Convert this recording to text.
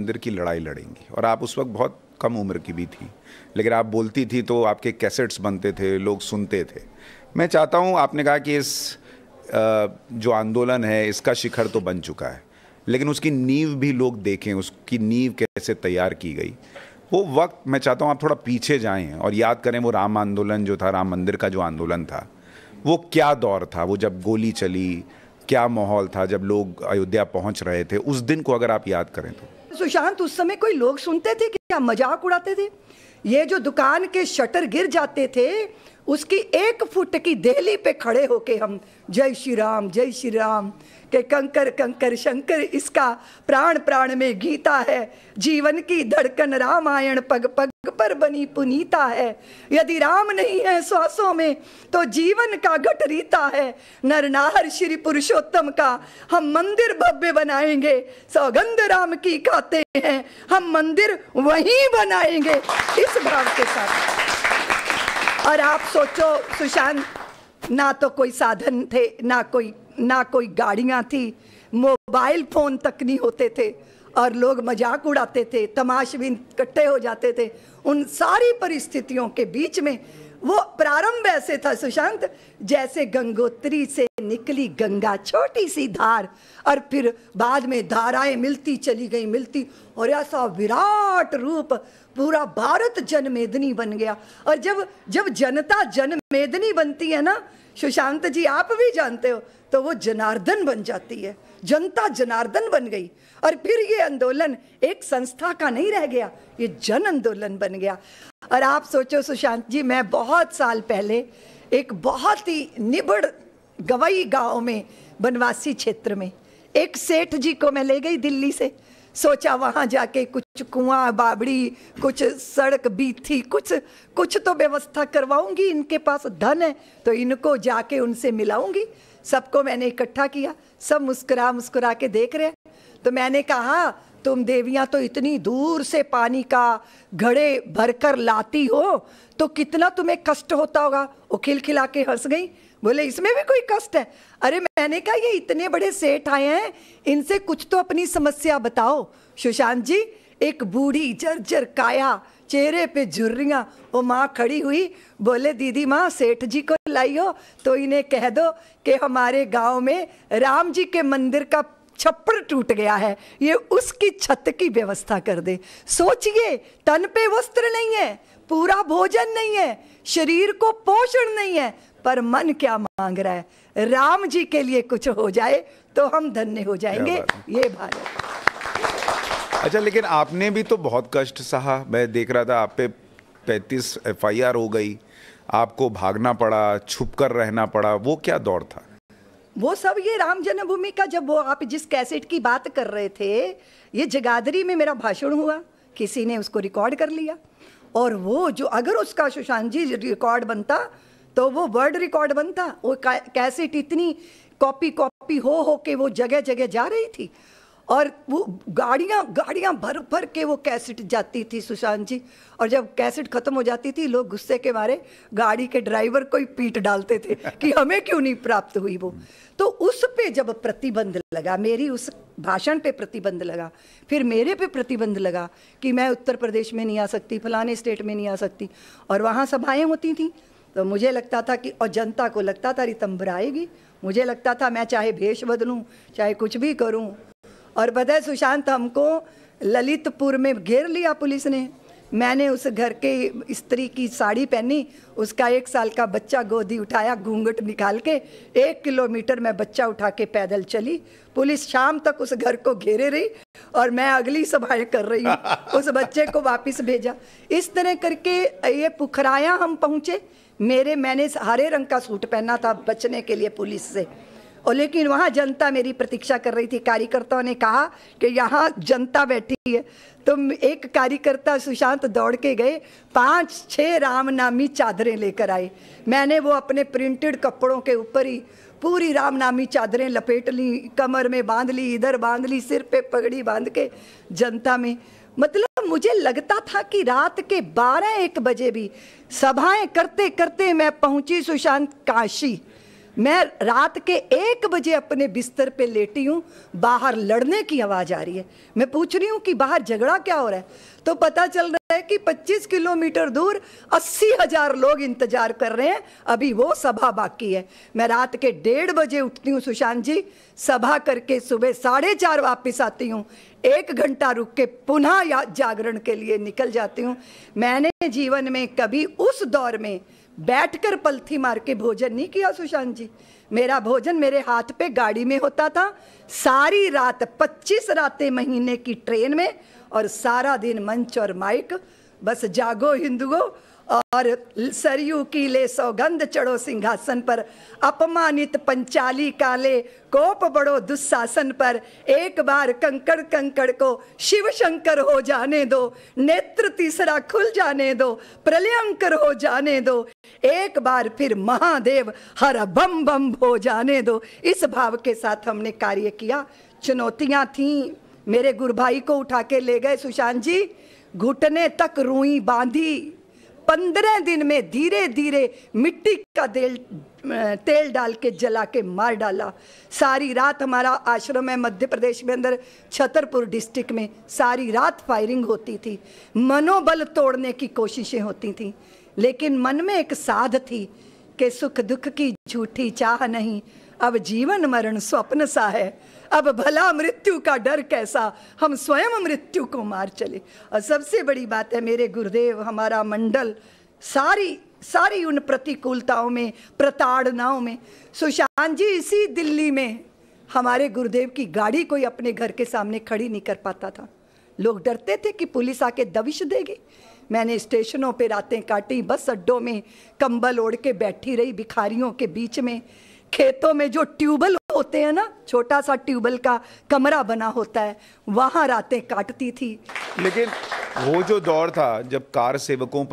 मंदिर की लड़ाई लड़ेंगी और आप उस वक्त बहुत कम उम्र की भी थी लेकिन आप बोलती थी तो आपके कैसेट्स बनते थे लोग सुनते थे मैं चाहता हूँ आपने कहा कि इस जो आंदोलन है इसका शिखर तो बन चुका है लेकिन उसकी नींव भी लोग देखें उसकी नींव कैसे तैयार की गई वो वक्त मैं चाहता हूँ आप थोड़ा पीछे जाएँ और याद करें वो राम आंदोलन जो था राम मंदिर का जो आंदोलन था वो क्या दौर था वो जब गोली चली क्या माहौल था जब लोग अयोध्या पहुंच रहे थे उस दिन को अगर आप याद करें तो सुशांत उस समय कोई लोग सुनते थे क्या मजाक उड़ाते थे ये जो दुकान के शटर गिर जाते थे उसकी एक फुट की देहली पे खड़े होके हम जय श्री राम जय श्री राम के कंकर कंकर शंकर इसका प्राण प्राण में गीता है जीवन की धड़कन रामायण पग पग पर बनी पुनीता है यदि राम नहीं है श्वासों में तो जीवन का घट रीता है नर नाहर श्री पुरुषोत्तम का हम मंदिर भव्य बनाएंगे सौगंध राम की खाते हैं हम मंदिर वहीं बनाएंगे इस भाव के साथ और आप सोचो सुशांत ना तो कोई साधन थे ना कोई ना कोई गाड़ियाँ थी मोबाइल फ़ोन तक नहीं होते थे और लोग मजाक उड़ाते थे तमाशबीन इकट्ठे हो जाते थे उन सारी परिस्थितियों के बीच में वो प्रारंभ ऐसे था सुशांत जैसे गंगोत्री से निकली गंगा छोटी सी धार और फिर बाद में धाराएं मिलती चली गई मिलती और ऐसा विराट रूप पूरा भारत जनमेदनी बन गया और जब जब जनता जनमेदनी बनती है ना सुशांत जी आप भी जानते हो तो वो जनार्दन बन जाती है जनता जनार्दन बन गई और फिर ये आंदोलन एक संस्था का नहीं रह गया ये जन आंदोलन बन गया और आप सोचो सुशांत जी मैं बहुत साल पहले एक बहुत ही निबड़ गवई गांव में बनवासी क्षेत्र में एक सेठ जी को मैं ले गई दिल्ली से सोचा वहाँ जाके कुछ कुआं बाबड़ी कुछ सड़क बीथी कुछ कुछ तो व्यवस्था करवाऊंगी इनके पास धन है तो इनको जाके उनसे मिलाऊंगी सबको मैंने इकट्ठा किया सब मुस्कुरा मुस्कुरा के देख रहे तो मैंने कहा तुम देवियां तो इतनी दूर से पानी का घड़े भरकर लाती हो तो कितना तुम्हें कष्ट होता होगा वो खिलखिला के हंस गई बोले इसमें भी कोई कष्ट है अरे मैंने कहा ये इतने बड़े सेठ आए हैं इनसे कुछ तो अपनी समस्या बताओ सुशांत जी एक बूढ़ी जर्जर काया चेहरे पे झुर्रियाँ वो माँ खड़ी हुई बोले दीदी माँ सेठ जी को बुलाई हो तो इन्हें कह दो कि हमारे गांव में राम जी के मंदिर का छप्पर टूट गया है ये उसकी छत की व्यवस्था कर दे सोचिए तन पे वस्त्र नहीं है पूरा भोजन नहीं है शरीर को पोषण नहीं है पर मन क्या मांग रहा है राम जी के लिए कुछ हो जाए तो हम धन्य हो जाएंगे ये भारत अच्छा लेकिन आपने भी तो बहुत कष्ट सहा मैं देख रहा था आप पे 35 एफआईआर हो गई आपको भागना पड़ा छुप कर रहना पड़ा वो क्या दौर था वो सब ये राम जन्मभूमि का जब वो आप जिस कैसेट की बात कर रहे थे ये जगाधरी में मेरा भाषण हुआ किसी ने उसको रिकॉर्ड कर लिया और वो जो अगर उसका सुशांत जी रिकॉर्ड बनता तो वो वर्ल्ड रिकॉर्ड बनता वो कैसेट इतनी कॉपी कॉपी हो हो के वो जगह जगह जा रही थी और वो गाड़ियाँ गाड़ियाँ भर भर के वो कैसेट जाती थी सुशांत जी और जब कैसेट ख़त्म हो जाती थी लोग गुस्से के मारे गाड़ी के ड्राइवर को ही पीट डालते थे कि हमें क्यों नहीं प्राप्त हुई वो तो उस पे जब प्रतिबंध लगा मेरी उस भाषण पे प्रतिबंध लगा फिर मेरे पे प्रतिबंध लगा कि मैं उत्तर प्रदेश में नहीं आ सकती फलाने स्टेट में नहीं आ सकती और वहाँ सभाएँ होती थी तो मुझे लगता था कि और जनता को लगता था रितंबर आएगी मुझे लगता था मैं चाहे भेष बदलूं चाहे कुछ भी करूं और बधाई सुशांत हमको ललितपुर में घेर लिया पुलिस ने मैंने उस घर के स्त्री की साड़ी पहनी उसका एक साल का बच्चा गोदी उठाया घूंघट निकाल के एक किलोमीटर मैं बच्चा उठा के पैदल चली पुलिस शाम तक उस घर को घेरे रही और मैं अगली सभाएं कर रही हूँ उस बच्चे को वापस भेजा इस तरह करके ये पुखराया हम पहुँचे मेरे मैंने हरे रंग का सूट पहना था बचने के लिए पुलिस से और लेकिन वहाँ जनता मेरी प्रतीक्षा कर रही थी कार्यकर्ताओं ने कहा कि यहाँ जनता बैठी है तो एक कार्यकर्ता सुशांत दौड़ के गए पाँच छः रामनामी चादरें लेकर आए मैंने वो अपने प्रिंटेड कपड़ों के ऊपर ही पूरी रामनामी चादरें लपेट ली कमर में बांध ली इधर बांध ली सिर पे पगड़ी बांध के जनता में मतलब मुझे लगता था कि रात के बारह एक बजे भी सभाएं करते करते मैं पहुंची सुशांत काशी मैं रात के एक बजे अपने बिस्तर पे लेटी हूँ बाहर लड़ने की आवाज़ आ रही है मैं पूछ रही हूँ कि बाहर झगड़ा क्या हो रहा है तो पता चल रहा है कि 25 किलोमीटर दूर अस्सी हजार लोग इंतजार कर रहे हैं अभी वो सभा बाकी है मैं रात के डेढ़ बजे उठती हूँ सुशांत जी सभा करके सुबह साढ़े चार वापस आती हूँ एक घंटा रुक के पुनः जागरण के लिए निकल जाती हूँ मैंने जीवन में कभी उस दौर में बैठकर पलथी मार के भोजन नहीं किया सुशांत जी मेरा भोजन मेरे हाथ पे गाड़ी में होता था सारी रात 25 रातें महीने की ट्रेन में और सारा दिन मंच और माइक बस जागो हिंदुओं और सरयू की ले सौगंध चढ़ो सिंहासन पर अपमानित पंचाली काले कोप बड़ो दुस्सासन पर एक बार कंकड़ कंकड़ को शिव शंकर हो जाने दो नेत्र तीसरा खुल जाने दो प्रलयंकर हो जाने दो एक बार फिर महादेव हर बम बम हो जाने दो इस भाव के साथ हमने कार्य किया चुनौतियां थीं मेरे गुरु भाई को उठा के ले गए सुशांत जी घुटने तक रुई बांधी पंद्रह दिन में धीरे धीरे मिट्टी का तेल तेल डाल के जला के मार डाला सारी रात हमारा आश्रम है मध्य प्रदेश में अंदर छतरपुर डिस्ट्रिक्ट में सारी रात फायरिंग होती थी मनोबल तोड़ने की कोशिशें होती थी लेकिन मन में एक साध थी कि सुख दुख की झूठी चाह नहीं अब जीवन मरण स्वप्न सा है अब भला मृत्यु का डर कैसा हम स्वयं मृत्यु को मार चले और सबसे बड़ी बात है मेरे गुरुदेव हमारा मंडल सारी सारी उन प्रतिकूलताओं में प्रताड़नाओं में सुशांत जी इसी दिल्ली में हमारे गुरुदेव की गाड़ी कोई अपने घर के सामने खड़ी नहीं कर पाता था लोग डरते थे कि पुलिस आके दबिश देगी मैंने स्टेशनों पे रातें काटी बस अड्डों में कंबल ओढ़ के बैठी रही भिखारियों के बीच में खेतों में जो ट्यूबल होते हैं ना छोटा सा ट्यूबल का कमरा बना होता है वहां रातें काटती थी लेकिन वो जो दौर था जब कार सेवकों